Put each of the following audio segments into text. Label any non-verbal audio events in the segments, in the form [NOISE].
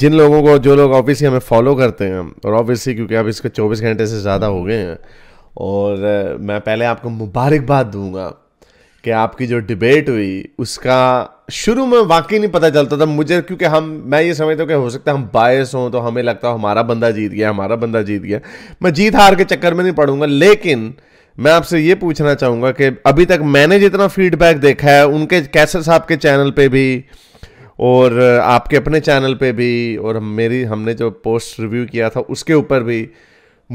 जिन लोगों को जो लोग ऑब्वियसली हमें फॉलो करते हैं और ऑब्वियसली क्योंकि अब इसके 24 घंटे से ज़्यादा हो गए हैं और मैं पहले आपको मुबारकबाद दूंगा कि आपकी जो डिबेट हुई उसका शुरू में वाकई नहीं पता चलता था मुझे क्योंकि हम मैं ये समझता हूँ कि हो सकता है हम बायस हों तो हमें लगता हो हमारा बंदा जीत गया हमारा बंदा जीत गया मैं जीत हार के चक्कर में नहीं पढ़ूंगा लेकिन मैं आपसे ये पूछना चाहूँगा कि अभी तक मैंने जितना फीडबैक देखा है उनके कैसर साहब के चैनल पर भी और आपके अपने चैनल पे भी और मेरी हमने जो पोस्ट रिव्यू किया था उसके ऊपर भी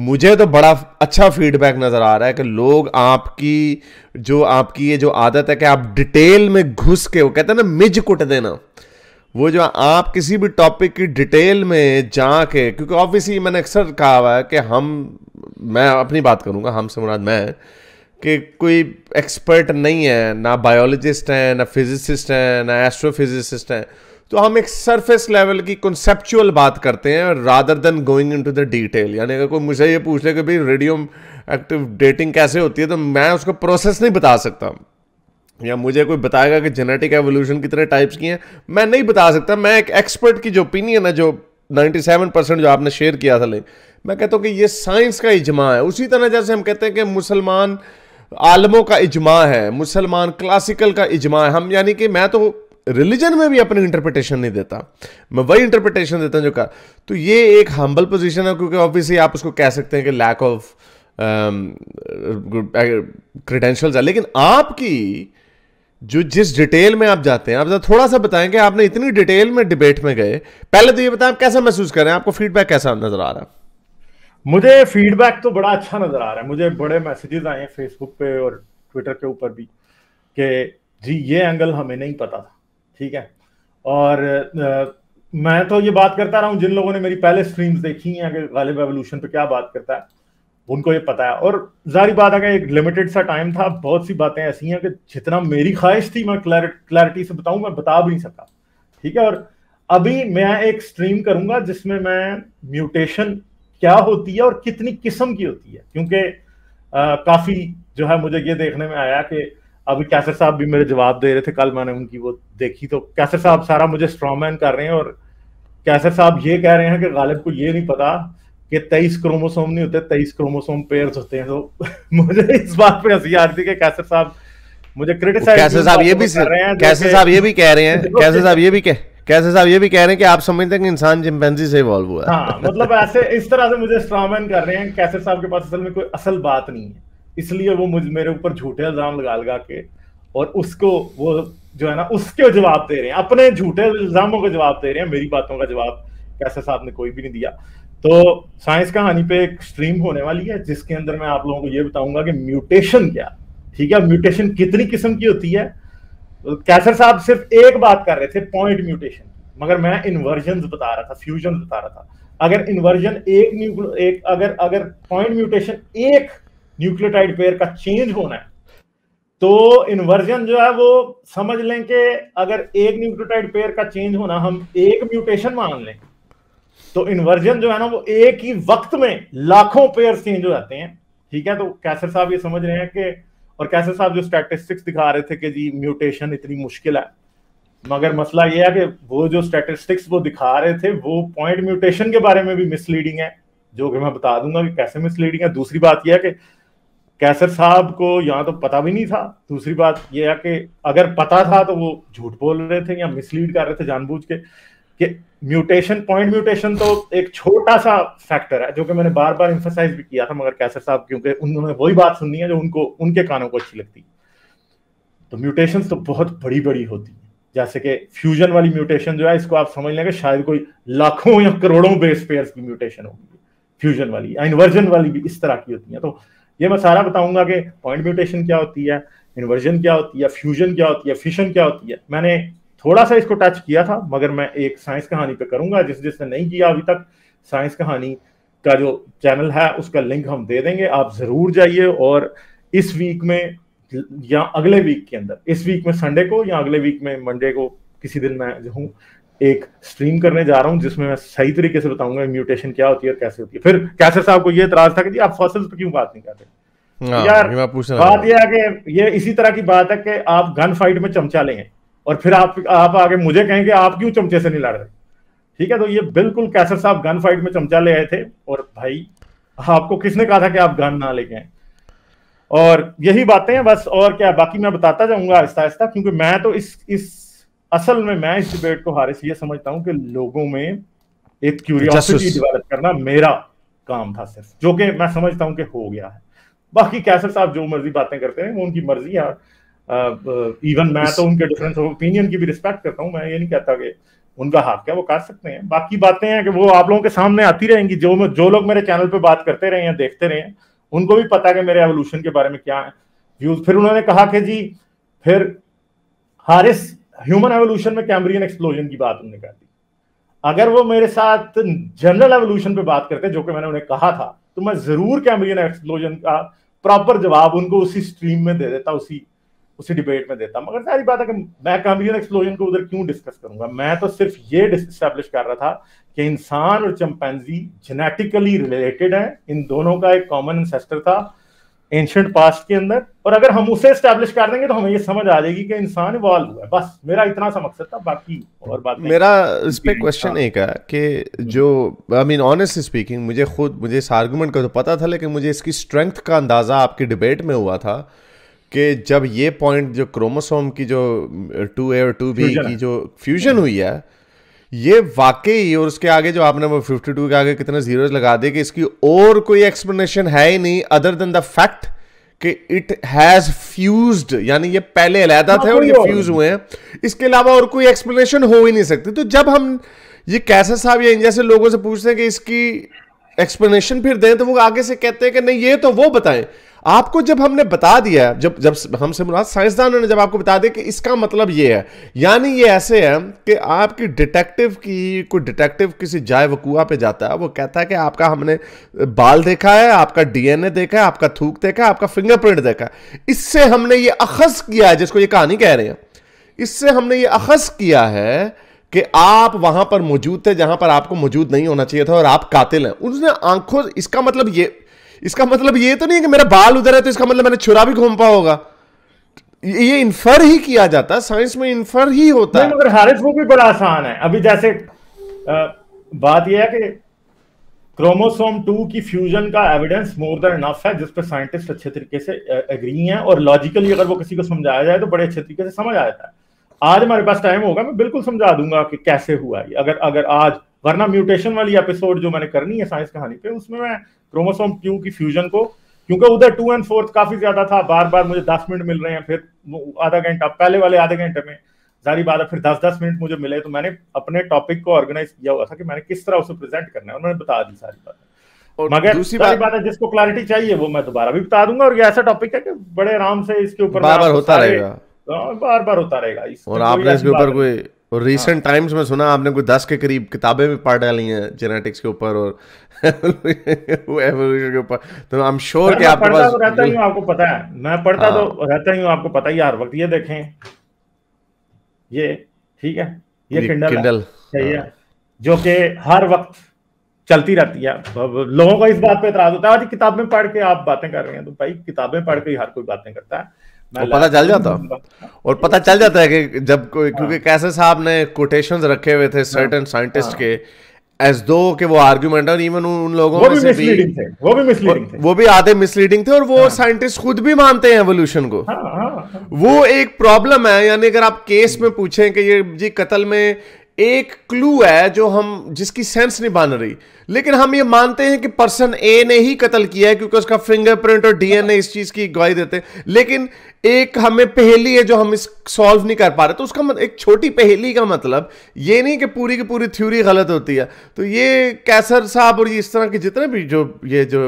मुझे तो बड़ा अच्छा फीडबैक नज़र आ रहा है कि लोग आपकी जो आपकी ये जो आदत है कि आप डिटेल में घुस के वो कहते हैं ना मिज कुट देना वो जो आप किसी भी टॉपिक की डिटेल में जाके क्योंकि ऑब्वियसली मैंने अक्सर कहा हुआ है कि हम मैं अपनी बात करूँगा हमसे मुराद मैं कि कोई एक्सपर्ट नहीं है ना बायोलॉजिस्ट हैं ना फिजिसिस्ट हैं ना एस्ट्रोफिजिसिस्ट हैं तो हम एक सरफेस लेवल की कंसेप्चुअल बात करते हैं rather than going into the detail यानी अगर कोई मुझे ये पूछ ले कि भाई रेडियो एक्टिव डेटिंग कैसे होती है तो मैं उसको प्रोसेस नहीं बता सकता या मुझे कोई बताएगा कि जेनेटिक एवोल्यूशन कितने टाइप्स की हैं मैं नहीं बता सकता मैं एक एक्सपर्ट की जो ओपिनियन है जो 97 परसेंट जो आपने शेयर किया था ले मैं कहता हूँ कि ये साइंस का इजमा है उसी तरह जैसे हम कहते हैं कि मुसलमान आलमों का इजमा है मुसलमान क्लासिकल का इजमा है हम यानी कि मैं तो रिलीजन में भी अपनी इंटरप्रिटेशन नहीं देता मैं वही इंटरप्रिटेशन देता हूँ जो कहा तो ये एक हम्बल पोजीशन है क्योंकि ऑब्वियसली आप उसको कह सकते हैं कि लैक ऑफ क्रेडेंशियल्स है लेकिन आपकी जो जिस डिटेल में आप जाते हैं आप जरा थोड़ा सा बताएं कि आपने इतनी डिटेल में डिबेट में गए पहले तो ये बताएं आप कैसा महसूस कर रहे हैं आपको फीडबैक कैसा नजर आ रहा है मुझे फीडबैक तो बड़ा अच्छा नज़र आ रहा है मुझे बड़े मैसेजेस आए हैं फेसबुक पे और ट्विटर के ऊपर भी कि जी ये एंगल हमें नहीं पता था ठीक है और आ, मैं तो ये बात करता रहा हूँ जिन लोगों ने मेरी पहले स्ट्रीम्स देखी हैं कि गालिब एवोल्यूशन पे क्या बात करता है उनको ये पता है और जारी बात है कि एक लिमिटेड सा टाइम था बहुत सी बातें ऐसी हैं कि जितना मेरी ख्वाहिश थी मैं क्लैरिटी से बताऊं मैं बता भी नहीं सका ठीक है और अभी मैं एक स्ट्रीम करूंगा जिसमें मैं म्यूटेशन क्या होती है और कितनी किस्म की होती है क्योंकि काफी जो है मुझे ये देखने में आया कि अभी कैसर साहब भी मेरे जवाब दे रहे थे कल मैंने उनकी वो देखी तो कैसर साहब सारा मुझे स्ट्रॉमैन कर रहे हैं और कैसर साहब ये कह रहे हैं कि गालिब को ये नहीं पता कि तेईस क्रोमोसोम नहीं होते तेईस क्रोमोसोम पेयर्स होते हैं तो [LAUGHS] मुझे इस बात पे हंसी आ रही थी कि कैसर साहब मुझे क्रिटिसाइज कैसे साहब ये भी कह रहे हैं कैसे साहब ये भी कह रहे हैं कैसे साहब ये भी कह कैसे साहब ये भी कह रहे हैं कि आप समझते हैं कि इंसान चिंपैंजी से इवॉल्व हुआ हाँ, मतलब ऐसे इस तरह से मुझे स्ट्रॉमैन कर रहे हैं कैसे साहब के पास असल में कोई असल बात नहीं है इसलिए वो मुझ मेरे ऊपर झूठे इल्जाम लगा लगा के और उसको वो जो है ना उसके जवाब दे रहे हैं अपने झूठे इल्जामों का जवाब दे रहे हैं मेरी बातों का जवाब कैसे साहब ने कोई भी नहीं दिया तो साइंस कहानी पे एक स्ट्रीम होने वाली है जिसके अंदर मैं आप लोगों को ये बताऊंगा कि म्यूटेशन क्या ठीक है म्यूटेशन कितनी किस्म की होती है कैसर साहब सिर्फ एक बात कर रहे थे पॉइंट म्यूटेशन मगर मैं इन्वर्जन बता रहा था फ्यूजन बता रहा था अगर इन्वर्जन एक न्यूक्लो एक अगर अगर पॉइंट म्यूटेशन एक न्यूक्लियोटाइड पेयर का चेंज होना है तो इन्वर्जन जो है वो समझ लें कि अगर एक न्यूक्लियोटाइड पेयर का चेंज होना हम एक म्यूटेशन मान लें तो इन्वर्जन जो है ना वो एक ही वक्त में लाखों पेयर चेंज हो जाते हैं ठीक है तो कैसर साहब ये समझ रहे हैं कि और कैसे साहब जो स्टैटिस्टिक्स दिखा रहे थे कि जी म्यूटेशन इतनी मुश्किल है मगर मसला ये है कि वो जो स्टैटिस्टिक्स वो दिखा रहे थे वो पॉइंट म्यूटेशन के बारे में भी मिसलीडिंग है जो कि मैं बता दूंगा कि कैसे मिसलीडिंग है दूसरी बात यह है कि कैसर साहब को यहाँ तो पता भी नहीं था दूसरी बात यह है कि अगर पता था तो वो झूठ बोल रहे थे या मिसलीड कर रहे थे जानबूझ के कि म्यूटेशन पॉइंट म्यूटेशन तो एक छोटा सा फैक्टर है जो कि मैंने बार बार इंफोसाइज भी किया था मगर कैसर साहब क्योंकि उन्होंने वही बात सुननी है जो उनको उनके कानों को अच्छी लगती तो म्यूटेशन तो बहुत बड़ी बड़ी होती है जैसे कि फ्यूजन वाली म्यूटेशन जो है इसको आप समझ लेंगे शायद कोई लाखों या करोड़ों बेस पेयर की म्यूटेशन होगी फ्यूजन वाली इन्वर्जन वाली भी इस तरह की होती है तो ये मैं सारा बताऊंगा कि पॉइंट म्यूटेशन क्या होती है इन्वर्जन क्या होती है फ्यूजन क्या होती है फिशन क्या होती है मैंने थोड़ा सा इसको टच किया था मगर मैं एक साइंस कहानी पे करूंगा जिस जिसने नहीं किया अभी तक साइंस कहानी का जो चैनल है उसका लिंक हम दे देंगे आप जरूर जाइए और इस वीक में या अगले वीक के अंदर इस वीक में संडे को या अगले वीक में मंडे को किसी दिन मैं जो हूँ एक स्ट्रीम करने जा रहा हूँ जिसमें मैं सही तरीके से बताऊंगा म्यूटेशन क्या होती है और कैसे होती है फिर कैसे साहब को ये इतराज था कि आप फसल पर क्यों बात नहीं करते हाँ, यार बात यह है कि ये इसी तरह की बात है कि आप गन फाइट में चमचा लेंगे और फिर आप आप आगे मुझे कहेंगे आप क्यों चमचे से नहीं लड़ रहे ठीक है तो ये बिल्कुल कैसर साहब गन फाइट में चमचा ले आए थे और भाई आपको किसने कहा था कि आप गन ना लेके आए और यही बातें हैं बस और क्या बाकी मैं बताता जाऊंगा आहिस्ता आहिस्ता क्योंकि मैं तो इस इस असल में मैं इस डिबेट को हारिस ये समझता हूँ कि लोगों में एक क्यूरियोसिटी डेवलप करना मेरा काम था सिर्फ जो कि मैं समझता हूं कि हो गया है बाकी कैसर साहब जो मर्जी बातें करते हैं वो उनकी मर्जी है इवन uh, मैं तो उनके डिफरेंस ऑफ ओपिनियन की भी रिस्पेक्ट करता हूँ मैं ये नहीं कहता कि उनका हाथ क्या वो कर सकते हैं बाकी बातें हैं कि वो आप लोगों के सामने आती रहेंगी जो जो लोग मेरे चैनल पर बात करते रहे हैं देखते रहे हैं उनको भी पता है कि मेरे एवोल्यूशन के बारे में क्या है व्यूज फिर उन्होंने कहा कि जी फिर हारिस ह्यूमन एवोल्यूशन में कैम्ब्रियन एक्सप्लोजन की बात उन्होंने कर दी अगर वो मेरे साथ जनरल एवोल्यूशन पे बात करते जो कि मैंने उन्हें कहा था तो मैं जरूर कैम्ब्रियन एक्सप्लोजन का प्रॉपर जवाब उनको उसी स्ट्रीम में दे देता उसी उसी डिबेट में देता मगर सारी बात है कि मैं कामिलियन एक्सप्लोजन को उधर क्यों डिस्कस करूंगा मैं तो सिर्फ ये डिस्टेब्लिश कर रहा था कि इंसान और चंपैंजी जेनेटिकली रिलेटेड हैं इन दोनों का एक कॉमन इंसेस्टर था एंशंट पास्ट के अंदर और अगर हम उसे स्टैब्लिश कर देंगे तो हमें ये समझ आ जाएगी कि इंसान इवॉल्व हुआ है बस मेरा इतना सा मकसद था बाकी और बात मेरा इस पर क्वेश्चन हाँ। एक है कि हम्म। जो आई मीन ऑनेस्ट स्पीकिंग मुझे खुद मुझे इस आर्गूमेंट का तो पता था लेकिन मुझे इसकी स्ट्रेंथ का अंदाज़ा आपकी डिबेट में हुआ था कि जब ये पॉइंट जो क्रोमोसोम की जो टू ए और टू बी की जो फ्यूजन हुई है ये वाकई और उसके आगे जो आपने वो 52 के आगे कितने जीरोस लगा दिए कि इसकी और कोई एक्सप्लेनेशन है ही नहीं अदर देन द फैक्ट कि इट हैज फ्यूज्ड यानी ये पहले अलहदा हाँ, थे और ये फ्यूज हुए हैं इसके अलावा और कोई एक्सप्लेनेशन हो ही नहीं सकती तो जब हम ये कैसे साहब या इन जैसे लोगों से पूछते हैं कि इसकी एक्सप्लेनेशन फिर दें तो वो आगे से कहते हैं कि नहीं ये तो वो बताएं आपको जब हमने बता दिया जब जब हमसे मुराद साइंसदानों ने जब आपको बता दिया कि इसका मतलब ये है यानी ये ऐसे है कि आपकी डिटेक्टिव की कोई डिटेक्टिव किसी जाय वकूआ पे जाता है वो कहता है कि आपका हमने बाल देखा है आपका डीएनए देखा है आपका थूक देखा है आपका फिंगरप्रिंट देखा है इससे हमने ये अखज किया है जिसको ये कहानी कह रहे हैं इससे हमने ये अखज किया है कि आप वहां पर मौजूद थे जहां पर आपको मौजूद नहीं होना चाहिए था और आप कातिल हैं उसने आंखों इसका मतलब ये इसका मतलब ये तो नहीं है कि मेरा बाल उधर है तो इसका मतलब मैंने छुरा भी घूमपा होगा ये इन्फर ही किया जाता साइंस में इन्फर ही होता है मगर हारिस वो भी बड़ा आसान है अभी जैसे बात यह है कि क्रोमोसोम टू की फ्यूजन का एविडेंस मोर देन इनफ है जिस पर साइंटिस्ट अच्छे तरीके से एग्री हैं और लॉजिकली अगर वो किसी को समझाया जाए तो बड़े अच्छे तरीके से समझ आ जाता है आज हमारे पास टाइम होगा मैं बिल्कुल समझा दूंगा कि कैसे हुआ ये अगर अगर आज वरना म्यूटेशन वाली एपिसोड जो मैंने करनी है साइंस कहानी पे उसमें मैं क्रोमोसोम क्यू की फ्यूजन को क्योंकि उधर टू एंड फोर्थ काफी ज्यादा था बार बार मुझे दस मिनट मिल रहे हैं फिर आधा घंटा पहले वाले आधे घंटे में जारी बात है फिर दस दस मिनट मुझे मिले तो मैंने अपने टॉपिक को ऑर्गेनाइज किया हुआ था कि मैंने किस तरह उसे प्रेजेंट करना है उन्होंने बता दी सारी बात और मगर दूसरी बात, बात है जिसको क्लैरिटी चाहिए वो मैं दोबारा भी बता दूंगा और ये ऐसा टॉपिक है कि बड़े आराम से इसके ऊपर बार हाँ, बार होता रहेगा बार बार होता रहेगा और आपने इसके ऊपर कोई और रिसेंट टाइम्स में सुना आपने कोई दस के करीब किताबें भी पढ़ डाली हैं जेनेटिक्स के ऊपर और एवोल्यूशन [LAUGHS] के ऊपर तो आई एम श्योर कि आपके पास तो रहता ही आपको पता है मैं पढ़ता तो हाँ। रहता ही हूं आपको पता ही हर वक्त ये देखें ये ठीक है ये, ये किंडल सही है, हाँ। जो कि हर वक्त चलती रहती है लोगों को इस बात पे इतराज होता है आज किताब पढ़ के आप बातें कर रहे हैं तो भाई किताबें पढ़ के हर कोई बातें करता है और पता चल जाता और पता चल जाता है कि जब कोई हाँ। क्योंकि कैसे साहब ने कोटेशन रखे हुए थे सर्टेन साइंटिस्ट हाँ। हाँ। के एस दो के वो आर्ग्यूमेंट और इवन उन लोगों वो भी से भी थे वो भी मिसलीडिंग थे वो भी आधे मिसलीडिंग थे और वो साइंटिस्ट खुद भी मानते हैं एवोल्यूशन को वो एक प्रॉब्लम है यानी अगर आप केस में पूछें कि ये जी कत्ल में एक क्लू है जो हम जिसकी सेंस नहीं बन रही लेकिन हम ये मानते हैं कि पर्सन ए ने ही कत्ल किया है क्योंकि उसका फिंगरप्रिंट और डीएनए इस चीज की गवाही देते हैं लेकिन एक हमें पहेली है जो हम इस सॉल्व नहीं कर पा रहे तो उसका मत, एक छोटी पहेली का मतलब ये नहीं कि पूरी की पूरी थ्योरी गलत होती है तो ये कैसर साहब और ये इस तरह के जितने भी जो ये जो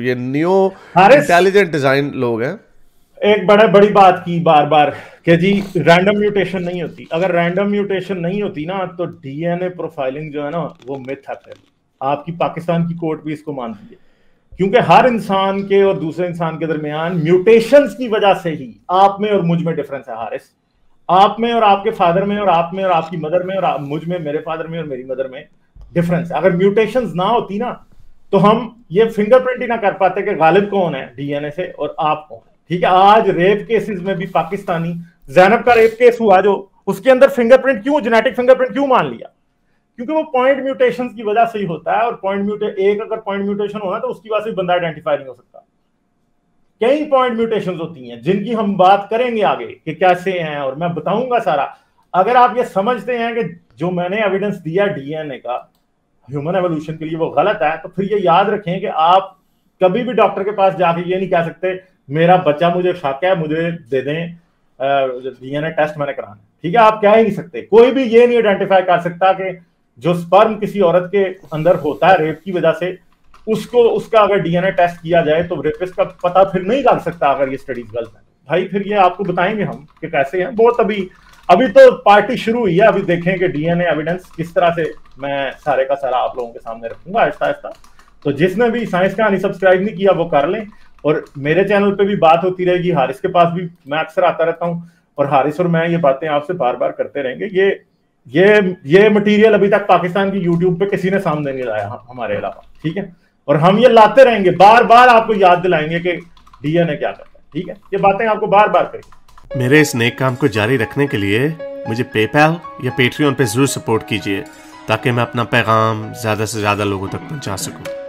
ये न्यू इंटेलिजेंट डिजाइन लोग हैं एक बड़ा बड़ी बात की बार बार कि जी रैंडम म्यूटेशन नहीं होती अगर रैंडम म्यूटेशन नहीं होती ना तो डीएनए प्रोफाइलिंग जो है ना वो मिथ है फिर आपकी पाकिस्तान की कोर्ट भी इसको मानती है क्योंकि हर इंसान के और दूसरे इंसान के दरमियान म्यूटेशन की वजह से ही आप में और मुझ में डिफरेंस है हारिस आप में और आपके फादर में और आप में और आपकी मदर में और मुझ में मेरे फादर में और मेरी मदर में डिफरेंस अगर म्यूटेशंस ना होती ना तो हम ये फिंगरप्रिंट ही ना कर पाते कि गालिब कौन है डीएनए से और आप कौन है ठीक है आज रेप केसेस में भी पाकिस्तानी जैनब का रेप केस हुआ जो उसके अंदर फिंगरप्रिंट क्यों जेनेटिक फिंगरप्रिंट क्यों मान लिया क्योंकि वो पॉइंट म्यूटेशन की वजह से ही होता है और पॉइंट म्यूटे एक अगर पॉइंट म्यूटेशन होना तो उसकी वजह से बंदा आइडेंटिफाई नहीं हो सकता कई पॉइंट म्यूटेशन होती हैं जिनकी हम बात करेंगे आगे कि कैसे हैं और मैं बताऊंगा सारा अगर आप ये समझते हैं कि जो मैंने एविडेंस दिया डीएनए का ह्यूमन एवोल्यूशन के लिए वो गलत है तो फिर ये याद रखें कि आप कभी भी डॉक्टर के पास जाके ये नहीं कह सकते मेरा बच्चा मुझे शक है मुझे दे दें डीएनए टेस्ट मैंने कराना ठीक है आप कह ही नहीं सकते कोई भी ये नहीं आइडेंटिफाई कर सकता कि जो स्पर्म किसी औरत के अंदर होता है रेप की वजह से उसको उसका अगर डीएनए टेस्ट किया जाए तो रेपिस्ट का पता फिर नहीं लग सकता अगर ये स्टडीज गलत है भाई फिर ये आपको बताएंगे हम कि कैसे हैं बहुत अभी अभी तो पार्टी शुरू हुई है अभी देखें कि डीएनए एविडेंस किस तरह से मैं सारे का सारा आप लोगों के सामने रखूंगा आहिस्ता आहिस्ता तो जिसने भी साइंस का सब्सक्राइब नहीं किया वो कर लें और मेरे चैनल पे भी बात होती रहेगी हारिस के पास भी मैं अक्सर आता रहता हूँ और हारिस और मैं ये बातें आपसे बार बार करते रहेंगे ये ये ये मटेरियल अभी तक पाकिस्तान की यूट्यूब पे किसी ने सामने नहीं लाया हमारे अलावा ठीक है और हम ये लाते रहेंगे बार बार आपको याद दिलाएंगे कि डीएनए क्या करता है ठीक है ये बातें आपको बार बार करेंगे मेरे इस नेक काम को जारी रखने के लिए मुझे पेपैल या पेट्रियन पे जरूर सपोर्ट कीजिए ताकि मैं अपना पैगाम ज़्यादा से ज़्यादा लोगों तक पहुंचा सकूं।